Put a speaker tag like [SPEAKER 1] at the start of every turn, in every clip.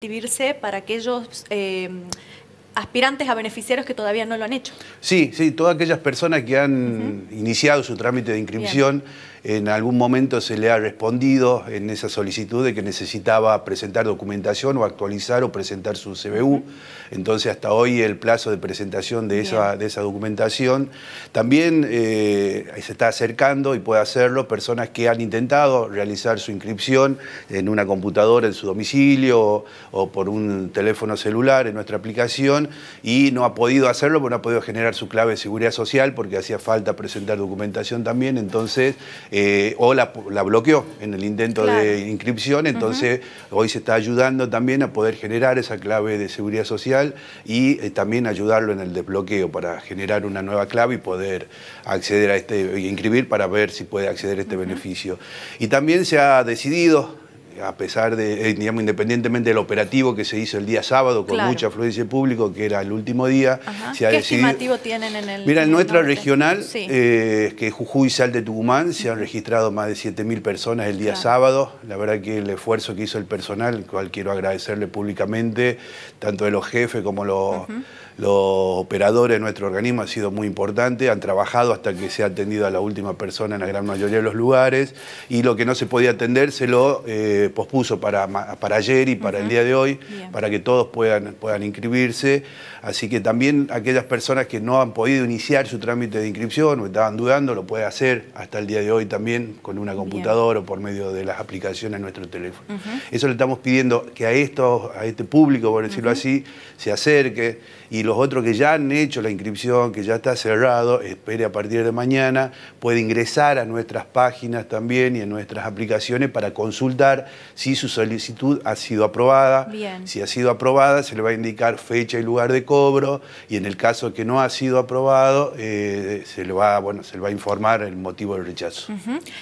[SPEAKER 1] inscribirse para aquellos eh, aspirantes a beneficiarios que todavía no lo han hecho.
[SPEAKER 2] Sí, sí, todas aquellas personas que han iniciado su trámite de inscripción. En algún momento se le ha respondido en esa solicitud de que necesitaba presentar documentación o actualizar o presentar su CBU. Entonces, hasta hoy el plazo de presentación de, esa, de esa, documentación también eh, se está acercando y puede hacerlo personas que han intentado realizar su inscripción en una computadora en su domicilio o, por un teléfono celular en nuestra aplicación y no ha podido hacerlo porque no ha podido generar su clave de seguridad social porque hacía falta presentar documentación también. Entonces, eh, o la, bloqueó en el intento de inscripción. Entonces, hoy se está ayudando también a poder generar esa clave de seguridad social y eh, también ayudarlo en el desbloqueo para generar una nueva clave y poder acceder a este, inscribir para ver si puede acceder a este beneficio. Y también se ha decidido a pesar de, eh, digamos, independientemente del operativo que se hizo el día sábado con mucha afluencia de público, que era el último día, se ha ¿Qué estimativo
[SPEAKER 1] tienen en el Mira, en nuestra
[SPEAKER 2] regional, eh, que es Jujuy, de Tucumán, se han registrado más de 7.000 personas el día sábado. La verdad que el esfuerzo que hizo el personal, cual quiero agradecerle públicamente, tanto de los jefes como los... Los operadores de nuestro organismo han sido muy importantes, han trabajado hasta que se ha atendido a la última persona en la gran mayoría de los lugares y lo que no se podía atender se lo eh, pospuso para, para ayer y para el día de hoy, para que todos puedan, puedan inscribirse. Así que también aquellas personas que no han podido iniciar su trámite de inscripción o estaban dudando, lo puede hacer hasta el día de hoy también con una computadora o por medio de las aplicaciones en nuestro teléfono. Eso le estamos pidiendo que a, a este público, por decirlo así, se acerque y los otros que ya han hecho la inscripción, que ya está cerrado, espere a partir de mañana, puede ingresar a nuestras páginas también y a nuestras aplicaciones para consultar si su solicitud ha sido aprobada. Si ha sido aprobada, se le va a indicar fecha y lugar de cobro y en el caso que no ha sido aprobado, eh, se, le va, bueno, se le va a informar el motivo del rechazo.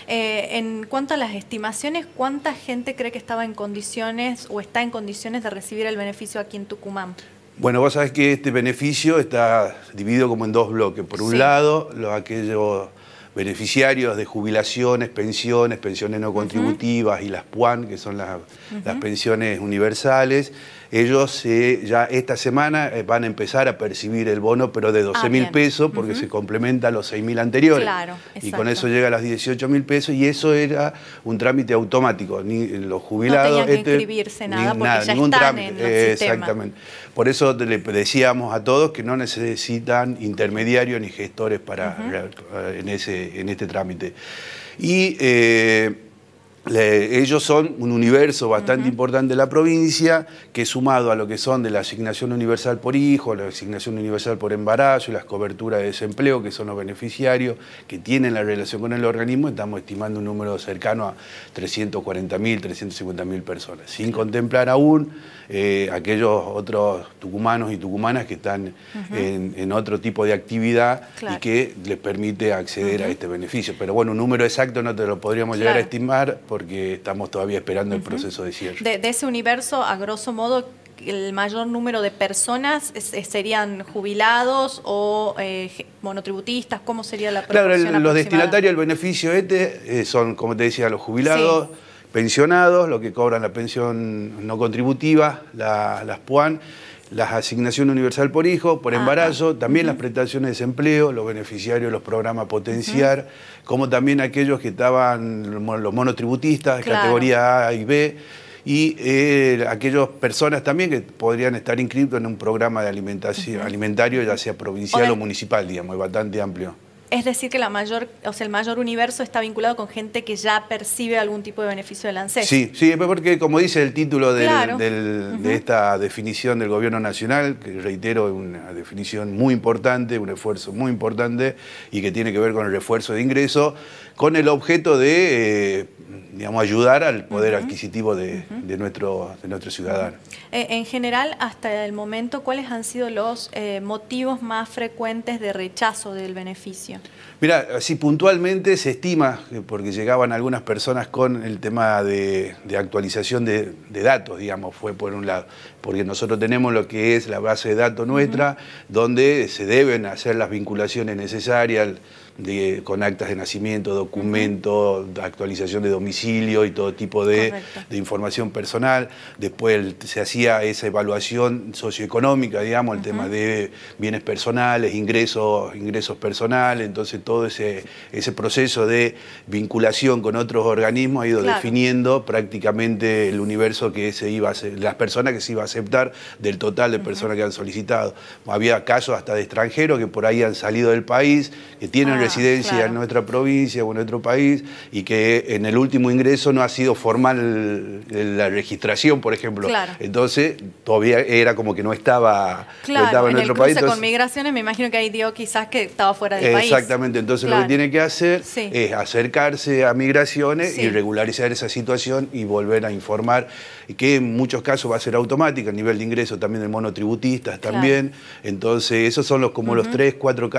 [SPEAKER 1] Eh, en cuanto a las estimaciones, ¿cuánta gente cree que estaba en condiciones o está en condiciones de recibir el beneficio aquí en Tucumán?
[SPEAKER 2] Bueno, vos sabés que este beneficio está dividido como en dos bloques. Por un lado, los, aquellos beneficiarios de jubilaciones, pensiones, pensiones no contributivas y las PUAN, que son las, pensiones universales, ellos eh, ya esta semana eh, van a empezar a percibir el bono, pero de 12 ah, mil pesos, porque se complementa a los 6 mil anteriores. y con eso llega a los 18 mil pesos, y eso era un trámite automático. Ni, los jubilados. No tenían este, nada, porque ya ningún están trámite, en Exactamente. Por eso le decíamos a todos que no necesitan intermediarios ni gestores para, eh, en ese este, en este trámite. Y eh, ellos son un universo bastante importante de la provincia, que sumado a lo que son de la asignación universal por hijo, la asignación universal por embarazo y las coberturas de desempleo, que son los beneficiarios que tienen la relación con el organismo, estamos estimando un número cercano a 340.000, 350.000 personas, sin contemplar aún eh, aquellos otros tucumanos y tucumanas que están en, otro tipo de actividad y que les permite acceder a este beneficio. Pero bueno, un número exacto no te lo podríamos llegar a estimar porque estamos todavía esperando el proceso de cierre.
[SPEAKER 1] De, ese universo, a grosso modo, el mayor número de personas serían jubilados o eh, monotributistas? ¿Cómo sería la proporción Claro, los destinatarios
[SPEAKER 2] del beneficio este eh, son, como te decía, los jubilados, pensionados, los que cobran la pensión no contributiva, las PUAN, las asignación universal por hijo, por ah, embarazo, ah. también las prestaciones de desempleo, los beneficiarios de los programas Potenciar, como también aquellos que estaban los monotributistas, categoría A y B, y eh, aquellas personas también que podrían estar inscritos en un programa de alimentación, alimentario, ya sea provincial o, municipal, digamos, es bastante amplio.
[SPEAKER 1] Es decir, que el mayor universo está vinculado con gente que ya percibe algún tipo de beneficio del ANSES. Sí,
[SPEAKER 2] sí, porque como dice el título de esta definición del Gobierno Nacional, que reitero, es una definición muy importante, un esfuerzo muy importante y que tiene que ver con el refuerzo de ingreso, con el objeto de eh, ayudar al poder adquisitivo de, nuestro, ciudadano.
[SPEAKER 1] Eh, en general, hasta el momento, ¿cuáles han sido los eh, motivos más frecuentes de rechazo del beneficio?
[SPEAKER 2] Mira, si puntualmente se estima, eh, porque llegaban algunas personas con el tema de, actualización de, datos, digamos, fue por un lado, porque nosotros tenemos lo que es la base de datos nuestra, donde se deben hacer las vinculaciones necesarias, con actas de nacimiento, documento, actualización de domicilio y todo tipo de, información personal. Después se hacía esa evaluación socioeconómica, digamos, el tema de bienes personales, ingresos, ingresos personales, entonces todo ese, proceso de vinculación con otros organismos ha ido definiendo prácticamente el universo que se iba a hacer, las personas que se iba a aceptar del total de personas que han solicitado. Había casos hasta de extranjeros que por ahí han salido del país, que tienen ah, residencia en nuestra provincia o en nuestro país y que en el último ingreso no ha sido formal la registración, por ejemplo. Entonces, todavía era como que no estaba, en, nuestro país. Entonces, con
[SPEAKER 1] migraciones, me imagino que ahí dio quizás que estaba fuera del exactamente. país.
[SPEAKER 2] Exactamente, entonces lo que tiene que hacer es acercarse a migraciones y regularizar esa situación y volver a informar, que en muchos casos va a ser automática, a nivel de ingreso también de monotributistas también. Entonces, esos son los como los tres, cuatro casos